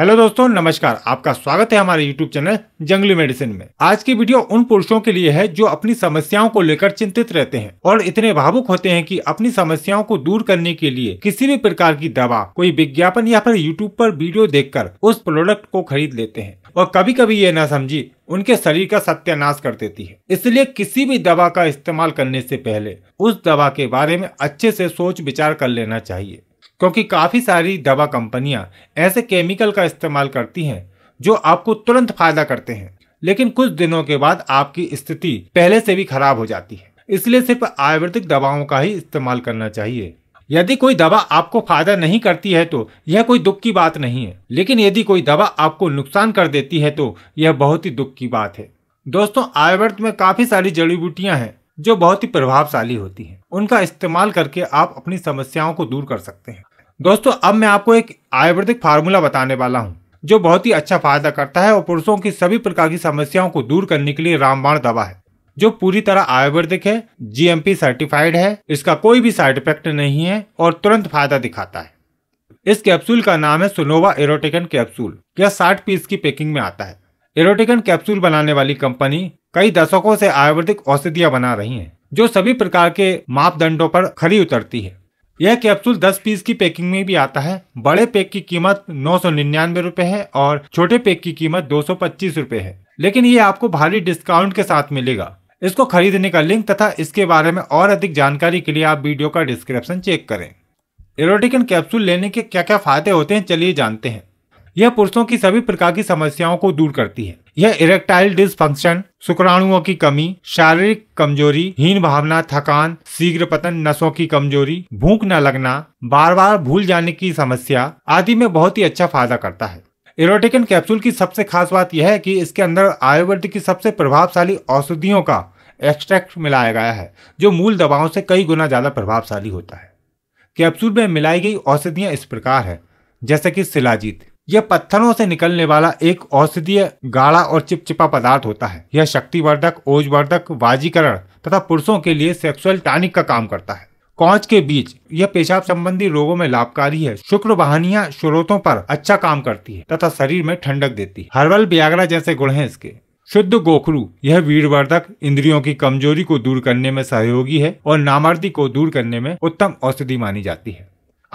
hello दोस्तों नमस्कार आपका स्वागत है हमारे यूट्यूब चैनल जंगली मेडिसिन में आज की वीडियो उन पुरुषों के लिए है जो अपनी समस्याओं को लेकर चिंतित रहते हैं और इतने भावुक होते हैं कि अपनी समस्याओं को दूर करने के लिए किसी भी प्रकार की दवा कोई विज्ञापन या फिर यूट्यूब पर वीडियो देख उस प्रोडक्ट को खरीद लेते हैं और कभी कभी ये न समझी उनके शरीर का सत्यानाश कर देती है इसलिए किसी भी दवा का इस्तेमाल करने से पहले उस दवा के बारे में अच्छे से सोच विचार कर लेना चाहिए क्योंकि काफ़ी सारी दवा कंपनियां ऐसे केमिकल का इस्तेमाल करती हैं जो आपको तुरंत फायदा करते हैं लेकिन कुछ दिनों के बाद आपकी स्थिति पहले से भी खराब हो जाती है इसलिए सिर्फ आयुर्वेदिक दवाओं का ही इस्तेमाल करना चाहिए यदि कोई दवा आपको फायदा नहीं करती है तो यह कोई दुख की बात नहीं है लेकिन यदि कोई दवा आपको नुकसान कर देती है तो यह बहुत ही दुख की बात है दोस्तों आयुर्वेद में काफी सारी जड़ी बूटियां हैं जो बहुत ही प्रभावशाली होती हैं उनका इस्तेमाल करके आप अपनी समस्याओं को दूर कर सकते हैं दोस्तों अब मैं आपको एक आयुर्वेदिक फार्मूला बताने वाला हूँ जो बहुत ही अच्छा फायदा करता है और पुरुषों की सभी प्रकार की समस्याओं को दूर करने के लिए रामबाण दवा है जो पूरी तरह आयुर्वेदिक है जीएमपी सर्टिफाइड है इसका कोई भी साइड इफेक्ट नहीं है और तुरंत फायदा दिखाता है इस कैप्सूल का नाम है सुनोवा एरोटिकन कैप्सूल यह साठ पीस की पैकिंग में आता है एरोटिकन कैप्सूल बनाने वाली कंपनी कई दशकों से आयुर्वेदिक औषधियां बना रही है जो सभी प्रकार के मापदंडों पर खरी उतरती है यह कैप्सूल 10 पीस की पैकिंग में भी आता है बड़े पैक की कीमत नौ सौ निन्यानवे रूपए है और छोटे पैक की कीमत दो सौ पच्चीस रूपए है लेकिन ये आपको भारी डिस्काउंट के साथ मिलेगा इसको खरीदने का लिंक तथा इसके बारे में और अधिक जानकारी के लिए आप वीडियो का डिस्क्रिप्शन चेक करें एरोटिकन कैप्सूल लेने के क्या क्या फायदे होते हैं चलिए जानते हैं यह पुरुषों की सभी प्रकार की समस्याओं को दूर करती है यह इरेक्टाइल डिसफंक्शन शुक्राणुओं की कमी शारीरिक कमजोरी हीन भावना थकान शीघ्र पतन नसों की कमजोरी भूख न लगना बार बार भूल जाने की समस्या आदि में बहुत ही अच्छा फायदा करता है इरोटिकन कैप्सूल की सबसे खास बात यह है कि इसके अंदर आयुर्वेद की सबसे प्रभावशाली औषधियों का एक्सट्रैक्ट मिलाया गया है जो मूल दवाओं से कई गुना ज़्यादा प्रभावशाली होता है कैप्सूल में मिलाई गई औषधियां इस प्रकार है जैसे कि शिलाजीत यह पत्थरों से निकलने वाला एक औषधीय गाढ़ा और चिपचिपा पदार्थ होता है यह शक्तिवर्धक ओजवर्धक वाजीकरण तथा पुरुषों के लिए सेक्सुअल टैनिक का काम करता है कौच के बीच यह पेशाब संबंधी रोगों में लाभकारी है शुक्र वाहनिया स्रोतों पर अच्छा काम करती है तथा शरीर में ठंडक देती है हर्बल ब्यागरा जैसे गुण है इसके शुद्ध गोखरू यह वीरवर्धक इंद्रियों की कमजोरी को दूर करने में सहयोगी है और नामर्दी को दूर करने में उत्तम औषधि मानी जाती है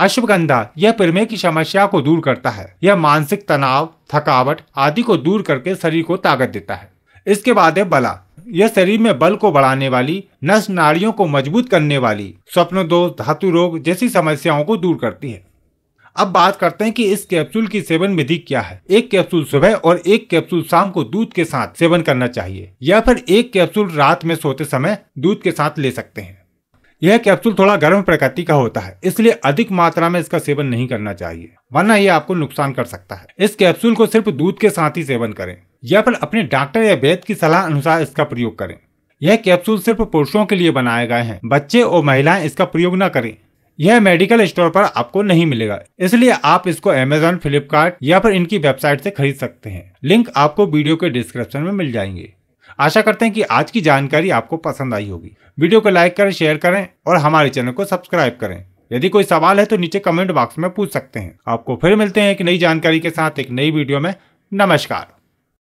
अश्वगंधा यह प्रमेह की समस्या को दूर करता है यह मानसिक तनाव थकावट आदि को दूर करके शरीर को ताकत देता है इसके बाद है बला यह शरीर में बल को बढ़ाने वाली नस नाड़ियों को मजबूत करने वाली स्वप्न दोष धातु रोग जैसी समस्याओं को दूर करती है अब बात करते हैं कि इस कैप्सूल की सेवन विधि क्या है एक कैप्सूल सुबह और एक कैप्सूल शाम को दूध के साथ सेवन करना चाहिए या फिर एक कैप्सूल रात में सोते समय दूध के साथ ले सकते हैं यह कैप्सूल थोड़ा गर्म प्रकृति का होता है इसलिए अधिक मात्रा में इसका सेवन नहीं करना चाहिए वरना यह आपको नुकसान कर सकता है इस कैप्सूल को सिर्फ दूध के साथ ही सेवन करें या फिर अपने डॉक्टर या वैद्य की सलाह अनुसार इसका प्रयोग करें यह कैप्सूल सिर्फ पुरुषों के लिए बनाए गए हैं बच्चे और महिलाएं इसका प्रयोग न करें यह मेडिकल स्टोर पर आपको नहीं मिलेगा इसलिए आप इसको अमेजोन फ्लिपकार्ट या फिर इनकी वेबसाइट से खरीद सकते हैं लिंक आपको वीडियो के डिस्क्रिप्शन में मिल जाएंगे आशा करते हैं कि आज की जानकारी आपको पसंद आई होगी वीडियो को लाइक करें शेयर करें और हमारे चैनल को सब्सक्राइब करें यदि कोई सवाल है तो नीचे कमेंट बॉक्स में पूछ सकते हैं आपको फिर मिलते हैं एक नई जानकारी के साथ एक नई वीडियो में नमस्कार